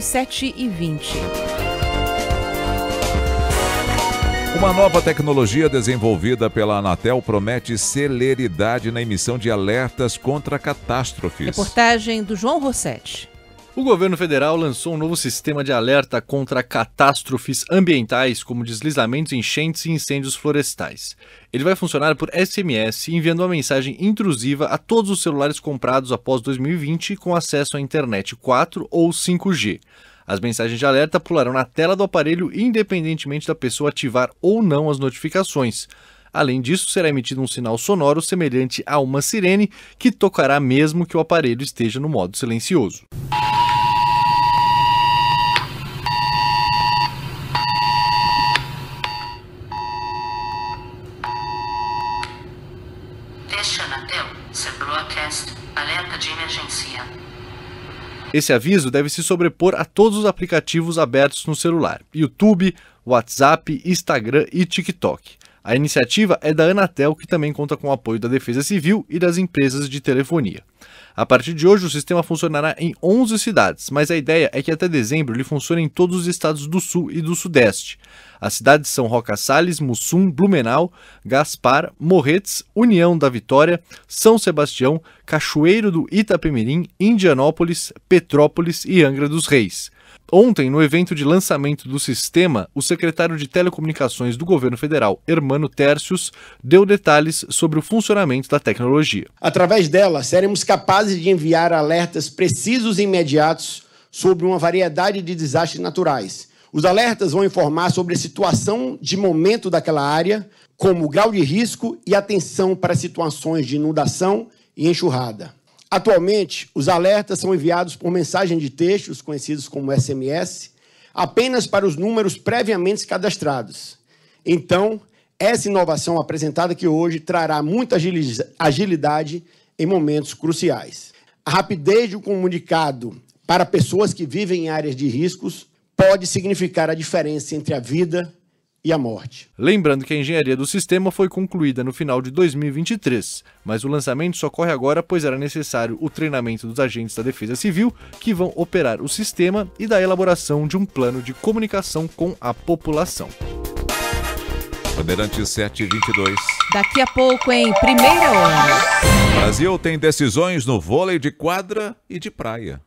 7 e 20. Uma nova tecnologia desenvolvida pela Anatel promete celeridade na emissão de alertas contra catástrofes. Reportagem do João Rossetti. O governo federal lançou um novo sistema de alerta contra catástrofes ambientais, como deslizamentos, enchentes e incêndios florestais. Ele vai funcionar por SMS, enviando uma mensagem intrusiva a todos os celulares comprados após 2020 com acesso à internet 4 ou 5G. As mensagens de alerta pularão na tela do aparelho, independentemente da pessoa ativar ou não as notificações. Além disso, será emitido um sinal sonoro semelhante a uma sirene que tocará mesmo que o aparelho esteja no modo silencioso. Anatel, ser broadcast, alerta de emergência. Esse aviso deve se sobrepor a todos os aplicativos abertos no celular: YouTube, WhatsApp, Instagram e TikTok. A iniciativa é da Anatel, que também conta com o apoio da Defesa Civil e das empresas de telefonia. A partir de hoje, o sistema funcionará em 11 cidades, mas a ideia é que até dezembro ele funcione em todos os estados do Sul e do Sudeste. As cidades são Roca Salles, Mussum, Blumenau, Gaspar, Morretes, União da Vitória, São Sebastião, Cachoeiro do Itapemirim, Indianópolis, Petrópolis e Angra dos Reis. Ontem, no evento de lançamento do sistema, o secretário de Telecomunicações do governo federal, Hermano Tércios, deu detalhes sobre o funcionamento da tecnologia. Através dela, seremos capazes de enviar alertas precisos e imediatos sobre uma variedade de desastres naturais. Os alertas vão informar sobre a situação de momento daquela área, como o grau de risco e atenção para situações de inundação e enxurrada. Atualmente, os alertas são enviados por mensagem de textos, conhecidos como SMS, apenas para os números previamente cadastrados. Então, essa inovação apresentada aqui hoje trará muita agilidade em momentos cruciais. A rapidez do comunicado para pessoas que vivem em áreas de riscos pode significar a diferença entre a vida e a morte. Lembrando que a engenharia do sistema foi concluída no final de 2023, mas o lançamento só ocorre agora pois era necessário o treinamento dos agentes da Defesa Civil que vão operar o sistema e da elaboração de um plano de comunicação com a população. Bandeirantes 722. Daqui a pouco, em primeira hora. Brasil tem decisões no vôlei de quadra e de praia.